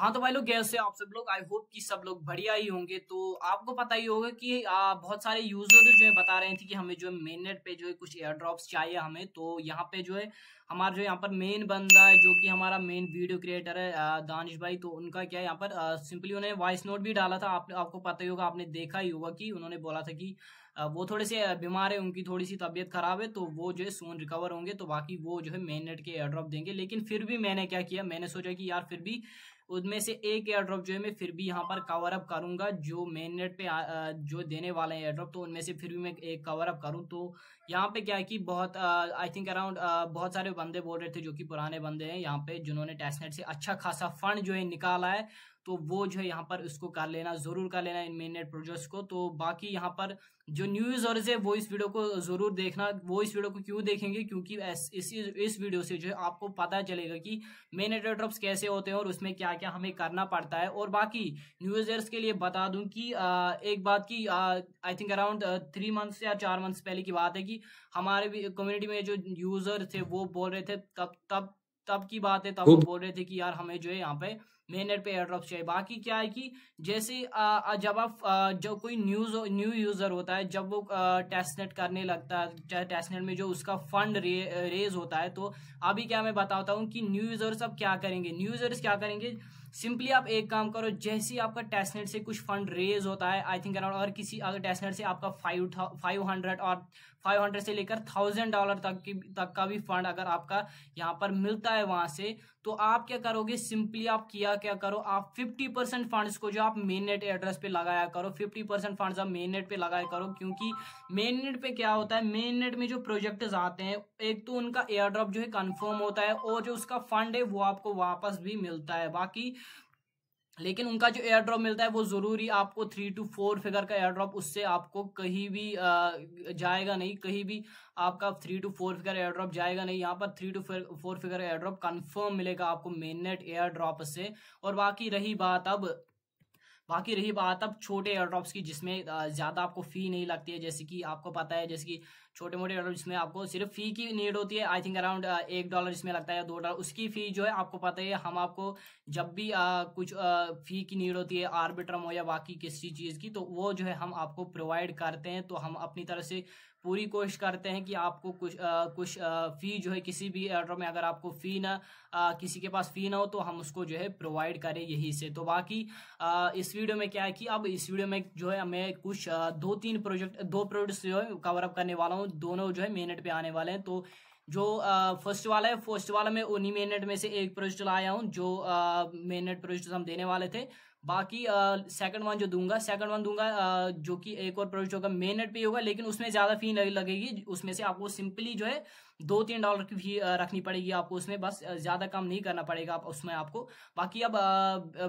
हाँ तो भाई लोग कैसे आप सब लोग आई होप कि सब लोग बढ़िया ही होंगे तो आपको पता ही होगा कि आ, बहुत सारे यूजर जो है बता रहे थे कि हमें जो है मेननेट पे जो है कुछ एयर ड्रॉप्स चाहिए हमें तो यहाँ पे जो है हमारा जो यहाँ पर मेन बंदा है जो कि हमारा मेन वीडियो क्रिएटर है दानिश भाई तो उनका क्या है यहाँ पर सिंपली उन्होंने वॉइस नोट भी डाला था आप, आपको पता ही होगा आपने देखा ही होगा कि उन्होंने बोला था कि वो थोड़े से बीमार है उनकी थोड़ी सी तबीयत खराब है तो वो जो है सोन रिकवर होंगे तो बाकी वो जो है मेन नेट के एयर ड्रॉप देंगे लेकिन फिर भी मैंने क्या किया मैंने सोचा कि यार फिर भी उनमें से एक एयर ड्रॉप जो है मैं फिर भी यहाँ पर कवर अप करूंगा जो मेन नेट पे जो देने वाले हैं एयर ड्रॉप तो उनमें से फिर भी मैं एक कवर अप करूँ तो यहाँ पे क्या है कि बहुत आई थिंक अराउंड बहुत सारे बंदे बोल रहे थे जो कि पुराने बंदे हैं यहाँ पे जिन्होंने टेस्टनेट से अच्छा खासा फंड जो है निकाला है तो वो जो है यहाँ पर इसको कर लेना जरूर कर लेना इन मेन नेट प्रोजेक्ट्स को तो बाकी यहाँ पर जो न्यू यूजर्स है वो इस वीडियो को जरूर देखना वो इस वीडियो को क्यों देखेंगे क्योंकि इस इस, वीडियो से जो है आपको पता चलेगा कि मेन ड्रॉप्स कैसे होते हैं और उसमें क्या क्या हमें करना पड़ता है और बाकी न्यूजर्स के लिए बता दूं कि आ, एक बात की I think around three months या चार मंथ्स पहले की बात है कि हमारे भी कम्युनिटी में जो यूजर थे वो बोल रहे थे तब तब तब की बात है तब वो बोल रहे थे कि यार हमें जो है यहाँ पे मेनर पे एयरड्रॉप चाहिए बाकी क्या है कि जैसे आ, जब आप जब कोई न्यूज न्यू यूजर होता है जब वो टेस्टनेट करने लगता है चाहे टेस्टनेट में जो उसका फंड रे, रेज होता है तो अभी क्या मैं बताता हूँ कि न्यू यूजर्स अब क्या करेंगे न्यू यूजर्स क्या करेंगे सिंपली आप एक काम करो जैसे आपका टेस्टनेट से कुछ फंड रेज होता है आई थिंक अराउंड और किसी अगर टेस्टनेट से आपका फाइव फाइव हंड्रेड और फाइव हंड्रेड से लेकर थाउजेंड डॉलर तक की तक का भी फंड अगर आपका यहाँ पर मिलता है वहां से तो आप क्या करोगे सिंपली आप किया क्या करो आप फिफ्टी परसेंट फंड को जो आप मेन नेट एड्रेस पे लगाया करो फिफ्टी परसेंट फंड आप मेन नेट पे लगाया करो क्योंकि मेन नेट पे क्या होता है मेन नेट में जो प्रोजेक्ट आते हैं एक तो उनका एयर ड्रॉप जो है कन्फर्म होता है और जो उसका फंड है वो आपको वापस भी मिलता है बाकी लेकिन उनका जो एयर ड्रॉप मिलता है वो ज़रूरी आपको थ्री टू फोर फिगर का एयर ड्रॉप उससे आपको कहीं भी जाएगा नहीं कहीं भी आपका three two four figure air drop जाएगा नहीं यहाँ पर three two four figure air drop confirm मिलेगा आपको मेन नेट एयर ड्रॉप से और बाकी रही बात अब बाकी रही बात अब छोटे एयरड्रॉप्स की जिसमें ज़्यादा आपको फ़ी नहीं लगती है जैसे कि आपको पता है जैसे कि छोटे मोटे एयरड्रॉप जिसमें आपको सिर्फ फ़ी की नीड होती है आई थिंक अराउंड एक डॉलर इसमें लगता है दो डॉलर उसकी फ़ी जो है आपको पता है हम आपको जब भी आ, कुछ फ़ी की नीड होती है आर्बिट्रम हो या बाकी किसी चीज़ की तो वो जो है हम आपको प्रोवाइड करते हैं तो हम अपनी तरफ से पूरी कोशिश करते हैं कि आपको कुछ आ, कुछ आ, फी जो है किसी भी ऑर्डर में अगर आपको फी ना आ, किसी के पास फी ना हो तो हम उसको जो है प्रोवाइड करें यही से तो बाकी आ, इस वीडियो में क्या है कि अब इस वीडियो में जो है मैं कुछ आ, दो तीन प्रोजेक्ट दो प्रोजेक्ट्स जो है कवर अप करने वाला हूँ दोनों जो है मेनट पे आने वाले हैं तो जो फर्स्ट वाला है फर्स्ट वाला मैं उन्हीं मेहनत में से एक प्रोजेक्ट लाया हूँ जो मेहनत प्रोजेक्ट हम देने वाले थे बाकी सेकंड वन जो दूंगा सेकंड वन दूंगा आ, जो कि एक और प्रोजेक्ट होगा मेन नेट पे होगा लेकिन उसमें ज़्यादा फी लगेगी उसमें से आपको सिंपली जो है दो तीन डॉलर की भी रखनी पड़ेगी आपको उसमें बस ज़्यादा काम नहीं करना पड़ेगा आप उसमें आपको बाकी अब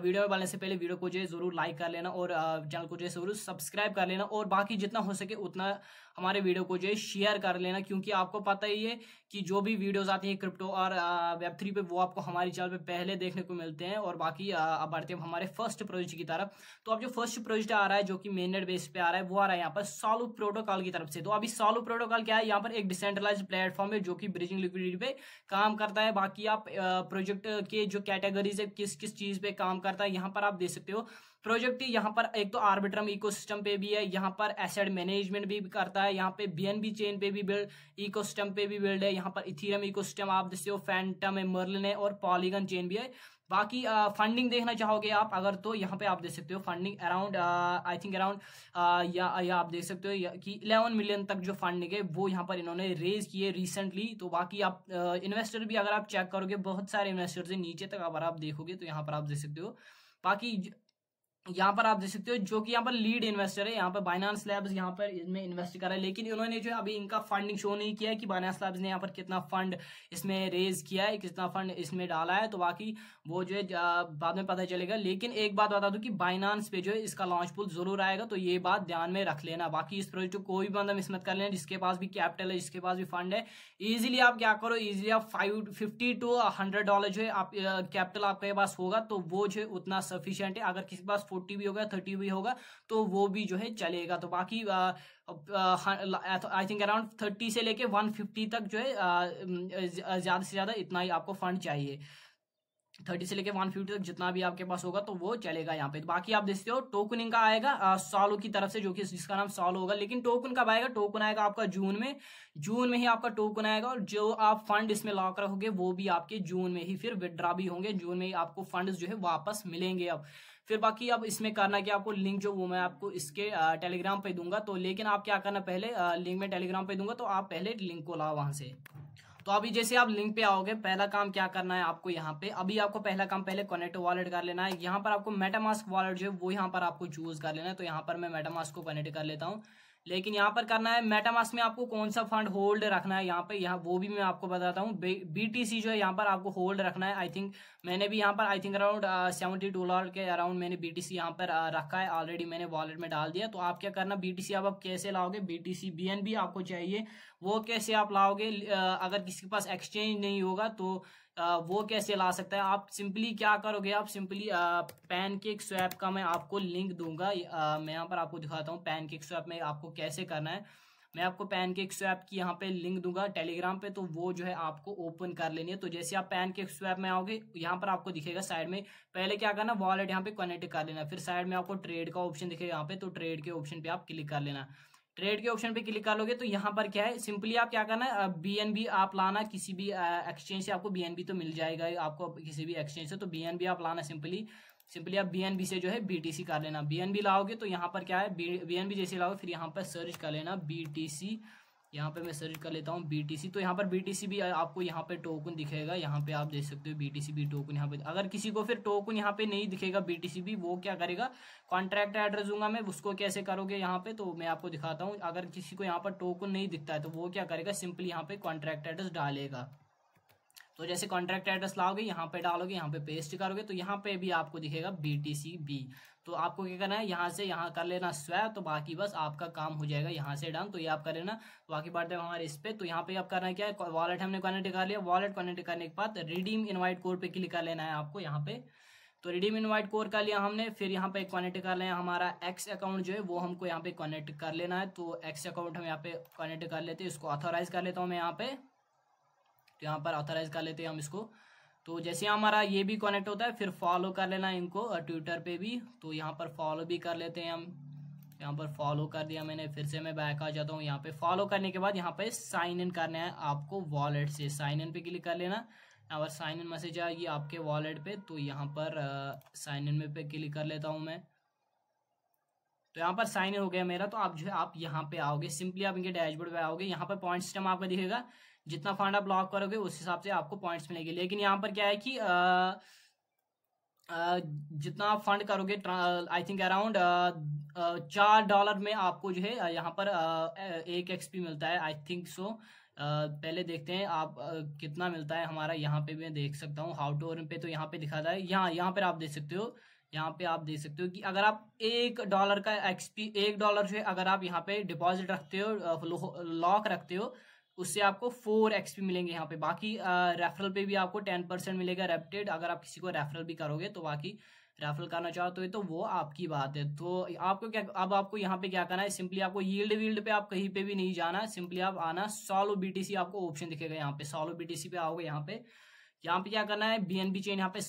वीडियो में से पहले वीडियो को जो है ज़रूर लाइक कर लेना और चैनल को जो है ज़रूर सब्सक्राइब कर लेना और बाकी जितना हो सके उतना हमारे वीडियो को जो है शेयर कर लेना क्योंकि आपको पता ही है कि जो भी वीडियोज़ आती हैं क्रिप्टो और वेब थ्री पे वो आपको हमारे चैनल पर पहले देखने को मिलते हैं और बाकी अब बढ़ते हैं हमारे फर्स्ट प्रोजेक्ट की तरफ तो अब जो फर्स्ट प्रोजेक्ट आ रहा है जो कि नेट बेस पे आ रहा है वो आ रहा है यहाँ पर सॉलू प्रोटोकॉल की तरफ से तो अभी सॉलू प्रोटोकॉल क्या है यहाँ पर एक डिसेंट्रलाइज प्लेटफॉर्म है जो कि ब्रिजिंग लिक्विडिटी पे काम करता है बाकी आप प्रोजेक्ट के जो कैटेगरीज है किस किस चीज पे काम करता है यहाँ पर आप देख सकते हो प्रोजेक्ट यहाँ पर एक तो आर्बिट्रम इकोसिस्टम पे भी है यहाँ पर एसेड मैनेजमेंट भी करता है यहाँ पे बीएनबी चेन पे भी बिल्ड इकोसिस्टम पे भी बिल्ड है यहाँ पर इथीरम इकोसिस्टम आप देखते हो फैंटम है मर्लिन है और पॉलीगन चेन भी है बाकी फंडिंग देखना चाहोगे आप अगर तो यहाँ पे आप देख सकते हो funding around I think around या या आप देख सकते हो कि 11 मिलियन तक जो फंडिंग है वो यहाँ पर इन्होंने रेज किए रिसेंटली तो बाकी आप इन्वेस्टर भी अगर आप चेक करोगे बहुत सारे इन्वेस्टर्स हैं नीचे तक अगर आप देखोगे तो यहाँ पर आप देख सकते हो बाकी यहाँ पर आप देख सकते हो जो कि यहाँ पर लीड इन्वेस्टर है यहाँ पर बाइनांस लैब्स यहाँ पर इसमें इन्वेस्ट करा है लेकिन उन्होंने जो है अभी इनका फंडिंग शो नहीं किया है कि बाइनांस लैब्स ने यहाँ पर कितना फंड इसमें रेज किया है कितना फंड इसमें डाला है तो बाकी वो जो है बाद में पता चलेगा लेकिन एक बात बता दूं कि बाइनांस पे जो है इसका लॉन्च पुल जरूर आएगा तो ये बात ध्यान में रख लेना बाकी इस प्रोजेक्ट को कोई भी बंदा मिस मत कर लेना जिसके पास भी कैपिटल है जिसके पास भी फंड है ईजिली आप क्या करो ईजिली आप five fifty two hundred dollar जो है आप कैपिटल आपके पास होगा तो वो जो है उतना सफिशियंट है अगर किसी पास फोर्टी भी होगा थर्टी भी होगा तो वो भी जो है चलेगा तो बाकी आई थिंक अराउंड थर्टी से लेके वन फिफ्टी तक जो है ज़्यादा से ज़्यादा इतना ही आपको फंड चाहिए थर्टी से लेके वन फिफ्टी तक जितना भी आपके पास होगा तो वो चलेगा यहाँ पे तो बाकी आप देखते हो टोकनिंग का आएगा सॉलो की तरफ से जो कि जिसका नाम सॉलो होगा लेकिन टोकन कब आएगा टोकन आएगा आपका जून में जून में ही आपका टोकन आएगा और जो आप फंड इसमें लॉक रखोगे वो भी आपके जून में ही फिर विदड्रा भी होंगे जून में ही आपको फंड जो है वापस मिलेंगे अब फिर बाकी अब इसमें करना कि आपको लिंक जो वो मैं आपको इसके टेलीग्राम पे दूंगा तो लेकिन आप क्या करना पहले लिंक में टेलीग्राम पे दूंगा तो आप पहले लिंक को लाओ वहां से तो अभी जैसे आप लिंक पे आओगे पहला काम क्या करना है आपको यहाँ पे अभी आपको पहला काम पहले कनेक्ट वॉलेट कर लेना है यहाँ पर आपको मेटामास्क वॉलेट जो है वो यहाँ पर आपको चूज कर लेना है तो यहाँ पर मैं मेटामास्क को कनेक्ट कर लेता हूँ लेकिन यहाँ पर करना है मेटामास में आपको कौन सा फंड होल्ड रखना है यहाँ पे यहाँ वो भी मैं आपको बताता हूँ बीटीसी जो है यहाँ पर आपको होल्ड रखना है आई थिंक मैंने भी यहाँ पर I think around seventy dollar के अराउंड मैंने बीटीसी यहाँ पर uh, रखा है ऑलरेडी मैंने वॉलेट में डाल दिया तो आप क्या करना बीटीसी अब आप कैसे लाओगे बीटीसी बीएनबी आपको चाहिए वो कैसे आप लाओगे uh, अगर किसी के पास एक्सचेंज नहीं होगा तो वो कैसे ला सकता है आप सिंपली क्या करोगे आप सिंपली पैन केक स्वैप का मैं आपको लिंक दूंगा मैं यहाँ पर आपको दिखाता हूँ पैन केक स्वैप में आपको कैसे करना है मैं आपको पैन केक स्वैप की यहाँ पे लिंक दूंगा टेलीग्राम पे तो वो जो है आपको ओपन कर लेनी है तो जैसे आप पैन केक स्वैप में आओगे यहाँ पर आपको दिखेगा साइड में पहले क्या करना वॉलेट यहाँ पे कनेक्ट कर लेना फिर साइड में आपको ट्रेड का ऑप्शन दिखेगा यहाँ पे तो ट्रेड के ऑप्शन पे आप क्लिक कर लेना ट्रेड के ऑप्शन पे क्लिक करोगे तो यहाँ पर क्या है सिंपली आप क्या करना है बी आप लाना किसी भी एक्सचेंज से आपको बी तो मिल जाएगा आपको किसी भी एक्सचेंज से तो बीएनबी आप लाना सिंपली सिंपली आप बी से जो है बी कर लेना बीएनबी लाओगे तो यहाँ पर क्या है बी जैसे लाओगे फिर यहाँ पर सर्च कर लेना बी टी यहाँ पे मैं सर्च कर लेता हूँ बीटीसी तो यहाँ पर बीटीसी भी आपको यहाँ पे टोकन दिखेगा यहाँ पे आप देख सकते हो बीटीसी भी टोकन यहाँ पे अगर किसी को फिर टोकन यहाँ पे नहीं दिखेगा बीटीसी भी वो क्या करेगा कॉन्ट्रैक्ट एड्रेस दूंगा मैं उसको कैसे करोगे यहाँ पे तो मैं आपको दिखाता हूँ अगर किसी को यहाँ पर टोकन नहीं दिखता है तो वो क्या करेगा सिंपली यहाँ पे कॉन्ट्रैक्ट एड्रेस डालेगा तो जैसे कॉन्ट्रैक्ट एड्रेस लाओगे यहाँ पे डालोगे यहाँ पे पेस्ट करोगे तो यहाँ पे भी आपको दिखेगा बी टी सी बी तो आपको क्या करना है यहाँ से यहाँ कर लेना स्वैप तो बाकी बस आपका काम हो जाएगा यहाँ से डन तो ये आप कर लेना तो बाकी बात है हमारे इस पे तो यहाँ पे आप करना क्या है वॉलेट हमने कनेक्ट कर लिया वॉलेट कनेक्ट करने के बाद रिडीम इन्वाइट कोड पे क्लिक कर लेना है आपको यहाँ पे तो रिडीम इन्वाइट कोर कर लिया हमने फिर यहाँ पे कनेक्ट कर लेना हमारा एक्स अकाउंट जो है वो हमको यहाँ पे कनेक्ट कर लेना है तो एक्स अकाउंट हम यहाँ पे कनेक्ट कर लेते हैं इसको ऑथोराइज कर लेता हूँ मैं यहाँ पे तो यहाँ पर ऑथराइज कर लेते हैं हम इसको तो जैसे हमारा ये भी कनेक्ट होता है फिर फॉलो कर लेना इनको ट्विटर पे भी तो यहाँ पर फॉलो भी कर लेते हैं हम यहाँ पर फॉलो कर दिया मैंने फिर से मैं बैक आ जाता हूँ यहाँ पे फॉलो करने के बाद यहाँ पे साइन इन करना है आपको वॉलेट से साइन इन पे क्लिक कर लेना यहाँ पर साइन इन मैसेज आएगी आपके वॉलेट पे तो यहाँ पर साइन इन में पे क्लिक कर लेता हूँ मैं तो यहाँ पर साइन इन हो गया मेरा तो आप जो है आप यहाँ पे आओगे सिंपली आप इनके डैशबोर्ड पे आओगे यहाँ पर पॉइंट सिस्टम आपका दिखेगा जितना फंड आप लॉक करोगे उस हिसाब से आपको पॉइंट्स मिलेंगे लेकिन यहाँ पर क्या है कि आ, आ, जितना आप फंड करोगे आई थिंक अराउंड चार डॉलर में आपको जो है यहाँ पर एक एक्सपी मिलता है आई थिंक सो पहले देखते हैं आप कितना मिलता है हमारा यहाँ पे मैं देख सकता हूँ हाउ टू पे तो यहाँ पे दिखाता है यहाँ यहाँ पर आप देख सकते हो यहाँ पे आप देख सकते हो कि अगर आप एक डॉलर का एक्सपी एक डॉलर जो है अगर आप यहाँ पे डिपॉजिट रखते हो लॉक रखते हो उससे आपको फोर एक्स पी मिलेंगे यहाँ पे बाकी रेफरल पे भी आपको टेन परसेंट मिलेगा रेपटेड अगर आप किसी को रेफरल भी करोगे तो बाकी रेफरल करना चाहते तो हो तो वो आपकी बात है तो आपको क्या अब आपको यहाँ पे क्या करना है सिंपली आपको यील्ड वील्ड पे आप कहीं पे भी नहीं जाना सिंपली आप आना सॉलो बीटीसी आपको ऑप्शन दिखेगा यहाँ पे सॉलो बीटीसी पे आओगे यहाँ पे यहाँ पे क्या करना है बीएनबी चेन यहाँ पे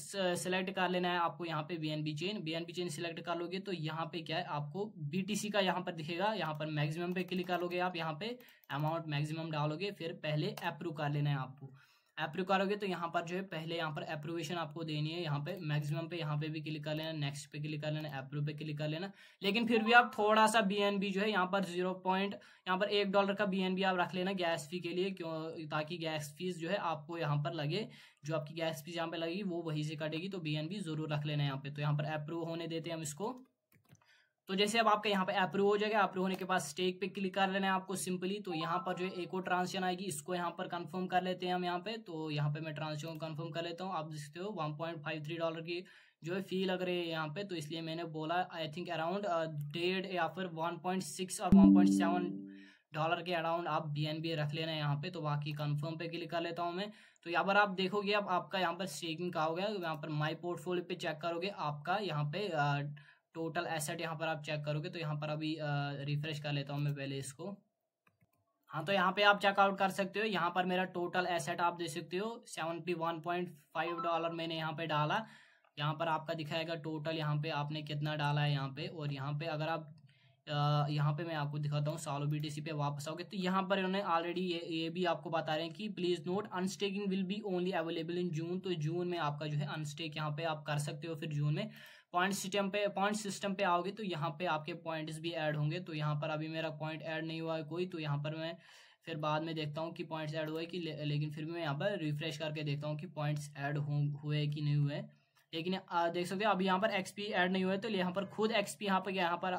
सिलेक्ट कर लेना है आपको यहाँ पे BNB chain BNB chain select कर लोगे तो यहाँ पे क्या है आपको बीटीसी का यहाँ पर दिखेगा यहाँ पर मैक्सिमम पे क्लिक कर लोगे आप यहाँ पे अमाउंट मैक्सिमम डालोगे फिर पहले अप्रूव कर लेना है आपको अप्रूव करोगे तो यहाँ पर जो है पहले यहाँ पर अप्रूवेशन आपको देनी है यहाँ पे मैक्सिमम पे यहाँ पे भी क्लिक कर लेना नेक्स्ट पे क्लिक कर लेना अप्रूव पे क्लिक कर लेना लेकिन फिर भी आप थोड़ा सा बी जो है यहाँ पर जीरो पॉइंट यहाँ पर एक डॉलर का बी आप रख लेना गैस फी के लिए क्यों ताकि गैस फीस जो है आपको यहाँ पर लगे जो आपकी गैस फीस यहाँ पे लगेगी वो वहीं से कटेगी तो बी जरूर रख लेना यहाँ पे तो यहाँ पर अप्रूव होने देते हैं हम इसको तो जैसे अब आपका यहाँ पे अप्रूव हो जाएगा अप्रूव होने के बाद स्टेक पे क्लिक कर लेना है आपको सिंपली तो यहाँ पर जो एको ट्रांजेक्शन आएगी इसको यहाँ पर कंफर्म कर लेते हैं हम यहाँ पे तो यहाँ पे मैं ट्रांजेक्शन को कंफर्म कर लेता हूँ आप देख सकते हो 1.53 डॉलर की जो है फी लग रही है यहाँ पे तो इसलिए मैंने बोला आई थिंक अराउंड डेढ़ या फिर वन और वन डॉलर के अराउंड आप बी एन बी रख लेना है यहाँ पे तो बाकी कंफर्म पे क्लिक कर लेता हूँ मैं तो यहाँ पर आप देखोगे अब आपका यहाँ पर स्टेकिंग का हो गया यहाँ पर माई पोर्टफोलियो पे चेक करोगे आपका यहाँ पे uh, टोटल एसेट यहाँ पर आप चेक करोगे तो यहाँ पर अभी रिफ्रेश कर लेता हूँ मैं पहले इसको हाँ तो यहाँ पे आप चेकआउट कर सकते हो यहाँ पर मेरा टोटल एसेट आप देख सकते हो seventy one point five dollar मैंने यहाँ पे डाला यहाँ पर आपका दिखाएगा टोटल यहाँ पे आपने कितना डाला है यहाँ पे और यहाँ पे अगर आप यहाँ पे मैं आपको दिखाता हूँ सालो बी पे वापस आओगे तो यहाँ पर इन्होंने ऑलरेडी ये ये भी आपको बता रहे हैं कि please note unstaking will be only available in June तो जून में आपका जो है अनस्टेक यहाँ पे आप कर सकते हो फिर जून में पॉइंट सिस्टम पे पॉइंट सिस्टम पे आओगे तो यहाँ पे आपके पॉइंट्स भी ऐड होंगे तो यहाँ पर अभी मेरा पॉइंट ऐड नहीं हुआ है कोई तो यहाँ पर मैं फिर बाद में देखता हूँ कि पॉइंट्स ऐड हुए कि ले, लेकिन फिर भी मैं यहाँ पर रिफ्रेश करके देखता हूँ कि पॉइंट्स ऐड हुए कि नहीं हुए लेकिन देख सकते हो अभी यहाँ पर एक्सपी ऐड नहीं हुआ है तो यहाँ पर खुद एक्सपी यहाँ पर यहाँ पर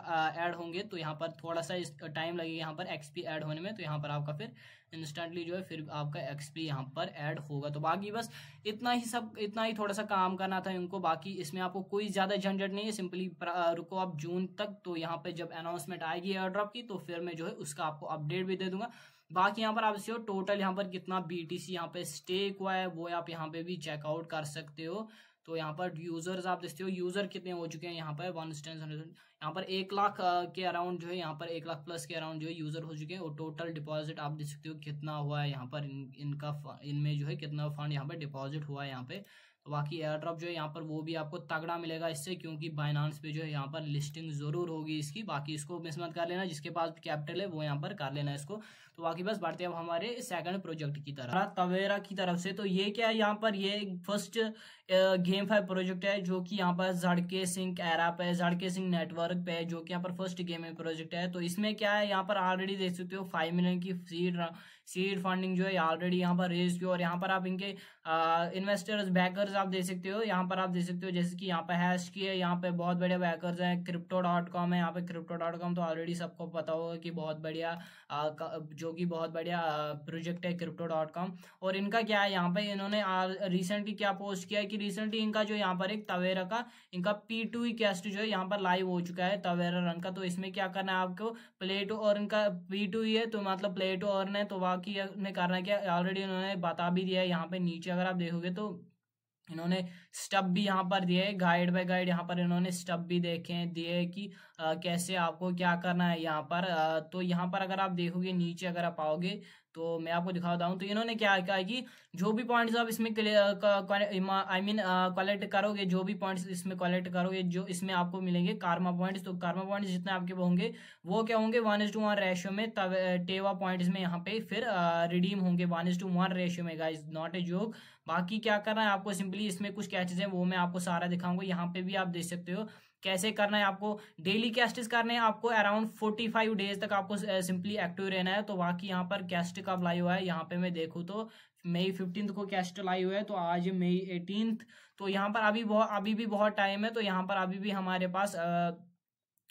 ऐड होंगे तो यहाँ पर थोड़ा सा टाइम लगेगा यहाँ पर एक्सपी ऐड होने में तो यहाँ पर आपका फिर इंस्टेंटली जो है फिर आपका एक्सपी यहाँ पर ऐड होगा तो बाकी बस इतना ही सब इतना ही थोड़ा सा काम करना था इनको बाकी इसमें आपको कोई ज़्यादा झंझट नहीं है सिंपली रुको आप जून तक तो यहाँ पर जब अनाउंसमेंट आएगी एयर ड्रॉप की तो फिर मैं जो है उसका आपको अपडेट भी दे दूंगा बाकी यहाँ पर आप हो टोटल यहाँ पर कितना बीटीसी यहाँ पे स्टेक हुआ है वो आप यहाँ पे भी चेकआउट कर सकते हो तो यहाँ पर यूज़र्स आप देखते हो यूज़र कितने हो चुके हैं यहाँ पर वन स्टैंड यहाँ पर एक लाख के अराउंड जो है यहाँ पर एक लाख प्लस के अराउंड जो है यूज़र हो चुके हैं और टोटल डिपॉजिट आप देख सकते हो कितना हुआ है यहाँ पर इन, इनका इनमें जो है कितना फंड यहाँ पर डिपॉजिट हुआ है यहाँ पे तो बाकी एयर ड्रॉप जो है यहाँ पर वो भी आपको तगड़ा मिलेगा इससे क्योंकि बाइनांस पे जो है यहाँ पर लिस्टिंग जरूर होगी इसकी बाकी इसको मिस मत कर लेना जिसके पास कैपिटल है वो यहाँ पर कर लेना इसको तो बाकी बस बढ़ते हैं अब हमारे सेकंड प्रोजेक्ट की तरफ तवेरा की तरफ से तो ये क्या है यहाँ पर ये फर्स्ट गेम फाइव प्रोजेक्ट है जो कि यहाँ पर झड़के सिंह एरा पे झड़के सिंह नेटवर्क पे जो कि यहाँ पर फर्स्ट गेम प्रोजेक्ट है तो इसमें क्या है यहाँ पर ऑलरेडी देख सकते हो फाइव मिलियन की सीड सीड फंडिंग जो है ऑलरेडी यहाँ पर रेज की और यहाँ पर आप इनके इन्वेस्टर्स बैकर्स आप देख सकते हो यहाँ पर आप देख सकते हो जैसे कि यहाँ पर हैश की है यहाँ पे बहुत बड़े बैकर्स हैं क्रिप्टो डॉट कॉम है यहाँ पे क्रिप्टो डॉट कॉम तो ऑलरेडी सबको पता होगा कि बहुत बढ़िया जो कि बहुत बढ़िया प्रोजेक्ट है क्रिप्टो डॉट कॉम और इनका क्या है यहाँ पे इन्होंने रिसेंटली क्या पोस्ट किया है कि रिसेंटली इनका जो यहाँ पर एक तवेरा का इनका पी टू कैस्ट जो है यहाँ पर लाइव हो चुका है तवेरा रन का तो इसमें क्या करना है आपको प्ले टू और इनका पी टू है तो मतलब प्ले टू और तो बाकी करना क्या ऑलरेडी इन्होंने बता भी दिया है यहाँ पे नीचे अगर आप देखोगे तो इन्होंने स्टप भी यहाँ पर दिए गाइड बाय गाइड यहाँ पर इन्होंने स्टप भी देखे दिए कि आ, कैसे आपको क्या करना है यहाँ पर आ, तो यहाँ पर अगर आप देखोगे नीचे अगर आप आओगे तो मैं आपको दिखाता हूँ तो इन्होंने क्या कहा कि जो भी पॉइंट्स आप इसमें आई मीन कलेक्ट करोगे जो भी पॉइंट्स इसमें कलेक्ट करोगे जो इसमें आपको मिलेंगे कार्मा पॉइंट्स तो कार्मा पॉइंट्स जितने आपके होंगे वो क्या होंगे one is to one ratio में तब टेवा पॉइंट्स में यहाँ पे फिर रिडीम होंगे one is to one ratio में गाइज नॉट ए जोक बाकी क्या करना है आपको सिंपली इसमें कुछ कैचेज हैं वो मैं आपको सारा दिखाऊंगा यहाँ पे भी आप देख सकते हो कैसे करना है आपको डेली कैस्टिस करने हैं आपको अराउंड फोर्टी फाइव डेज तक आपको सिंपली एक्टिव रहना है तो बाकी यहाँ पर कैस्ट कब लाई हुआ है यहाँ पे मैं देखूँ तो मई फिफ्टींथ को कैस्ट लाई हुआ है तो आज मई एटीनथ तो यहाँ पर अभी बहुत अभी भी बहुत टाइम है तो यहाँ पर अभी भी हमारे पास आ,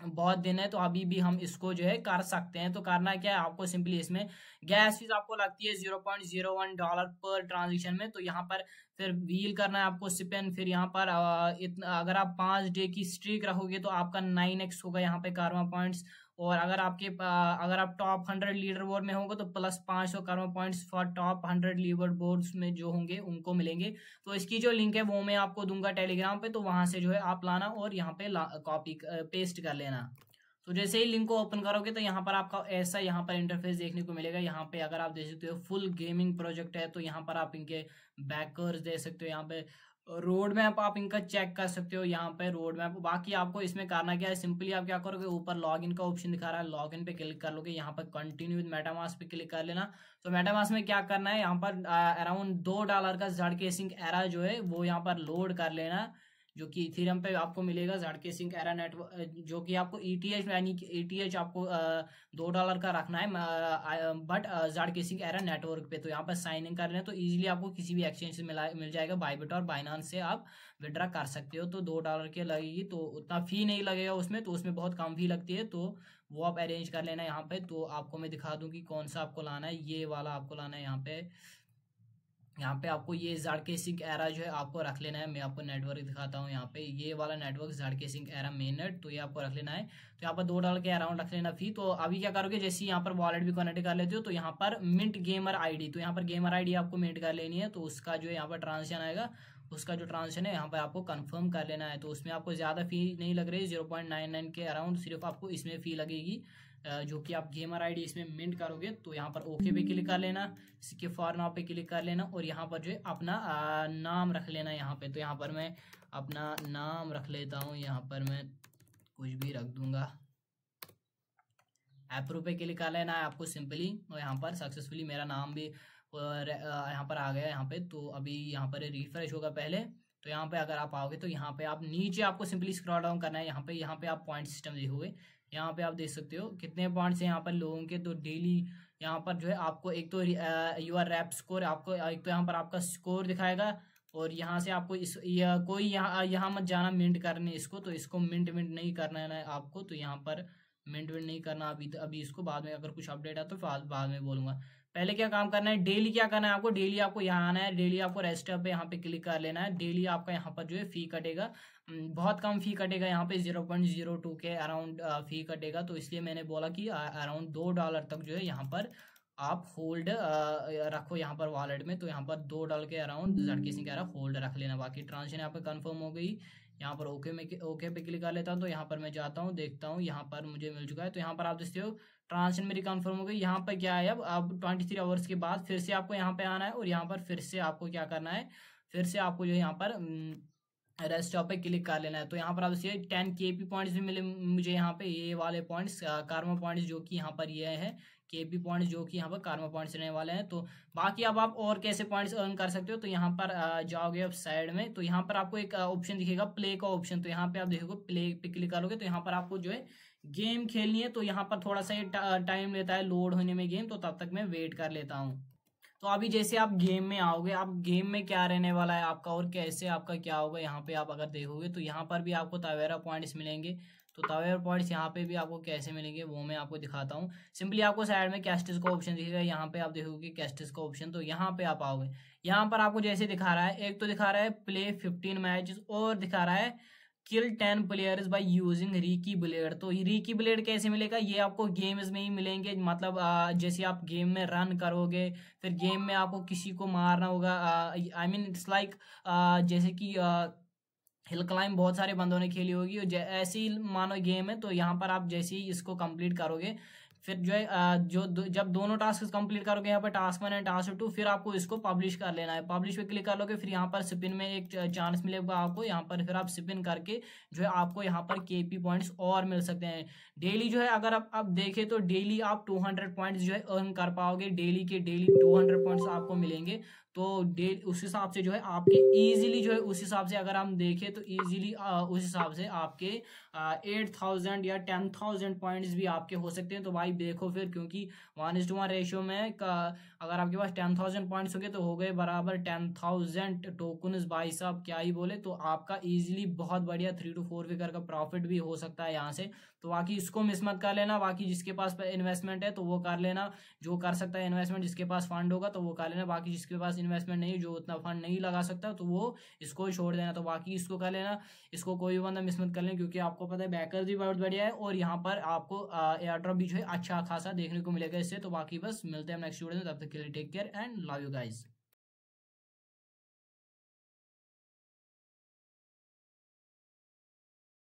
बहुत दिन है तो अभी भी हम इसको जो है कर सकते हैं तो करना क्या है आपको सिंपली इसमें गैस फीस आपको लगती है zero point zero one dollar पर ट्रांजेक्शन में तो यहाँ पर फिर व्हील करना है आपको सिपेन फिर यहाँ पर इतना अगर आप पाँच डे की स्ट्रीक रखोगे तो आपका नाइन एक्स होगा यहाँ पे कार्मा पॉइंट्स और अगर आपके अगर आप टॉप हंड्रेड लीडर बोर्ड में होंगे तो प्लस पाँच सौ karma points for top hundred leader board में जो होंगे उनको मिलेंगे तो इसकी जो लिंक है वो मैं आपको दूंगा टेलीग्राम पे तो वहां से जो है आप लाना और यहाँ पे ला, कॉपी पेस्ट कर लेना तो जैसे ही लिंक को ओपन करोगे तो यहाँ पर आपका ऐसा यहाँ पर इंटरफेस देखने को मिलेगा यहाँ पे अगर आप देख सकते हो फुल गेमिंग प्रोजेक्ट है तो यहाँ पर आप इनके बैकर्स दे सकते हो यहाँ पे रोड मैप आप इनका चेक कर सकते हो यहाँ पे रोड मैप बाकी आपको इसमें करना क्या है सिंपली आप क्या करोगे ऊपर लॉगिन का ऑप्शन दिखा रहा है लॉगिन पे क्लिक कर लोगे यहाँ पर कंटिन्यू विद मेटामास पे क्लिक कर लेना तो मेटामास में क्या करना है यहाँ पर अराउंड दो डॉलर का जड़ केसिंग एरा जो है वो यहाँ पर लोड कर लेना जो कि इथेरियम पे आपको मिलेगा जेडके सिंह एरा नेटवर्क जो कि आपको ईटीएच e यानी टी ईटीएच e आपको दो डॉलर का रखना है but ZK sync era network पे तो यहाँ पर साइन इन कर लें तो इजीली आपको किसी भी एक्सचेंज से मिला मिल जाएगा बाइबिट और बाइनांस से आप विड्रा कर सकते हो तो दो डॉलर की लगेगी तो उतना फी नहीं लगेगा उसमें तो उसमें बहुत कम फी लगती है तो वो आप अरेंज कर लेना यहाँ पे तो आपको मैं दिखा दूँ कि कौन सा आपको लाना है ये वाला आपको लाना है यहाँ पे यहाँ पे आपको ये सिंह एरा जो है आपको रख लेना है मैं आपको नेटवर्क दिखाता हूँ यहाँ पे ये वाला network sync era main net तो ये आपको रख लेना है तो यहाँ पर दो डाल के अराउंड रख लेना फी तो अभी क्या करोगे जैसे यहाँ पर वॉलेट भी कनेक्ट कर लेते हो तो यहाँ पर मिंट गेमर आईडी तो यहाँ पर गेमर आईडी आपको मिंट कर लेनी है तो उसका जो यहाँ पर ट्रांजेक्शन आएगा उसका जो ट्रांजेक्शन है यहाँ पर आपको कन्फर्म कर लेना है तो उसमें आपको ज़्यादा फी नहीं लग रही जीरो पॉइंट नाइन नाइन के अराउंड सिर्फ आपको इसमें फी लगेगी जो कि आप गेमर आईडी इसमें मिंट करोगे तो यहाँ पर ओके पे क्लिक कर लेना इसके फॉर नाव पे क्लिक कर लेना और यहाँ पर जो है अपना नाम रख लेना यहाँ पे तो यहाँ पर मैं अपना नाम रख लेता हूँ यहाँ पर मैं कुछ भी रख दूंगा एप्रो पे क्लिक कर लेना है आपको सिंपली और यहाँ पर सक्सेसफुली मेरा नाम भी यहाँ पर आ गया यहाँ पे तो अभी यहाँ पर रिफ्रेश होगा पहले तो यहाँ पे अगर आप आओगे तो यहाँ पे आप नीचे आपको सिंपली स्क्रॉल डाउन करना है यहाँ पे यहाँ पे आप पॉइंट सिस्टम देखोगे यहाँ पे आप देख सकते हो कितने पॉइंट्स हैं यहाँ पर लोगों के तो डेली यहाँ पर जो है आपको एक तो यू आर रैप स्कोर आपको एक तो यहाँ पर आपका स्कोर दिखाएगा और यहाँ से आपको इस या, कोई यहाँ यहाँ मत जाना मिंट करने इसको तो इसको मिंट मिंट नहीं करना है आपको तो यहाँ पर मेंटेन नहीं करना अभी तो अभी इसको बाद में अगर कुछ अपडेट है तो बाद में बोलूंगा पहले क्या काम करना है डेली क्या करना है आपको डेली आपको यहाँ आना है डेली आपको रेस्ट पे यहाँ पे क्लिक कर लेना है डेली आपका यहाँ पर जो है फी कटेगा बहुत कम फी कटेगा यहाँ पे जीरो पॉइंट जीरो टू के अराउंड फी कटेगा तो इसलिए मैंने बोला कि अराउंड दो डॉलर तक जो है यहाँ पर आप होल्ड रखो यहाँ पर वॉलेट में तो यहाँ पर दो डॉलर के अराउंड लड़के सिंह कह रहा होल्ड रख लेना बाकी ट्रांजेक्शन यहाँ पर कन्फर्म हो गई यहाँ पर ओके में ओके पे क्लिक कर लेता हूँ तो यहाँ पर मैं जाता हूँ देखता हूँ यहाँ पर मुझे मिल चुका है तो यहाँ पर आप देखते हो ट्रांजेक्शन मेरी कन्फर्म हो गई यहाँ पर क्या है अब अब ट्वेंटी थ्री आवर्स के बाद फिर से आपको यहाँ पे आना है और यहाँ पर फिर से आपको क्या करना है फिर से आपको जो यहाँ पर रेस्टॉप हम्म, पे क्लिक कर लेना है तो यहाँ पर आप देखिए टेन के पी पॉइंट्स भी मिले मुझे यहाँ पे ये वाले पॉइंट्स कार्मा पॉइंट्स जो कि यहाँ पर ये है के बी पॉइंट जो कि यहाँ पर कार्मा पॉइंट्स रहने वाले हैं तो बाकी अब आप और कैसे पॉइंट्स अर्न कर सकते हो तो यहाँ पर जाओगे आप साइड में तो यहाँ पर आपको एक ऑप्शन दिखेगा प्ले का ऑप्शन तो यहाँ पे आप देखोगे प्ले पे क्लिक करोगे तो यहाँ पर आपको जो है गेम खेलनी है तो यहाँ पर थोड़ा सा टाइम लेता है लोड होने में गेम तो तब तक मैं वेट कर लेता हूँ तो अभी जैसे आप गेम में आओगे आप गेम में क्या रहने वाला है आपका और कैसे आपका क्या होगा यहाँ पे आप अगर देखोगे तो यहाँ पर भी आपको तवेरा पॉइंट्स मिलेंगे तो तवेरा पॉइंट्स यहाँ पे भी आपको कैसे मिलेंगे वो मैं आपको दिखाता हूँ सिंपली आपको साइड में कैस्टिस का ऑप्शन दिखेगा यहाँ पे आप देखोगे कैस्टिस का ऑप्शन तो यहाँ पे आप आओगे यहाँ पर आपको जैसे दिखा रहा है एक तो दिखा रहा है प्ले फिफ्टीन मैच और दिखा रहा है kill ten players by using Riki blade तो रीकी ब्लेड कैसे मिलेगा ये आपको गेम्स में ही मिलेंगे मतलब जैसे आप गेम में रन करोगे फिर गेम में आपको किसी को मारना होगा आई मीन इट्स लाइक जैसे कि हिल क्लाइंब बहुत सारे बंदों ने खेली होगी और ऐसी मानो गेम है तो यहाँ पर आप जैसे ही इसको कंप्लीट करोगे फिर जो है जो जब दोनों टास्क कंप्लीट करोगे यहाँ पर task one and task two फिर आपको इसको पब्लिश कर लेना है पब्लिश पे क्लिक कर लोगे फिर यहाँ पर स्पिन में एक चांस मिलेगा आपको यहाँ पर फिर आप स्पिन करके जो है आपको यहाँ पर के पी पॉइंट्स और मिल सकते हैं डेली जो है अगर आप आप देखें तो डेली आप टू हंड्रेड पॉइंट्स जो है अर्न कर पाओगे डेली के डेली टू हंड्रेड पॉइंट्स आपको मिलेंगे तो डे उस हिसाब से जो है आपके इजीली जो है उस हिसाब से अगर हम देखें तो इजीली उस हिसाब से आपके एट थाउजेंड या टेन थाउजेंड पॉइंट्स भी आपके हो सकते हैं तो भाई देखो फिर क्योंकि one is to one ratio में अगर आपके पास टेन थाउजेंड पॉइंट्स होंगे तो हो गए बराबर टेन थाउजेंड टोकन भाई साहब क्या ही बोले तो आपका इजीली बहुत बढ़िया थ्री टू फोर फिगर का प्रॉफिट भी हो सकता है यहाँ से तो बाकी इसको मिस मत कर लेना बाकी जिसके पास इन्वेस्टमेंट है तो वो कर लेना जो कर सकता है इन्वेस्टमेंट जिसके पास फंड होगा तो वो कर लेना बाकी जिसके पास इन्वेस्टमेंट नहीं जो उतना फंड नहीं लगा सकता तो वो इसको छोड़ देना तो बाकी इसको कर लेना इसको कोई भी बंदा मिस मत कर लेना क्योंकि आपको पता है बैकर भी बहुत बढ़िया है और यहाँ पर आपको एयर ड्रॉप भी जो है अच्छा खासा देखने को मिलेगा इससे तो बाकी बस मिलते हैं नेक्स्ट वीडियो में तब तक take care and love you guys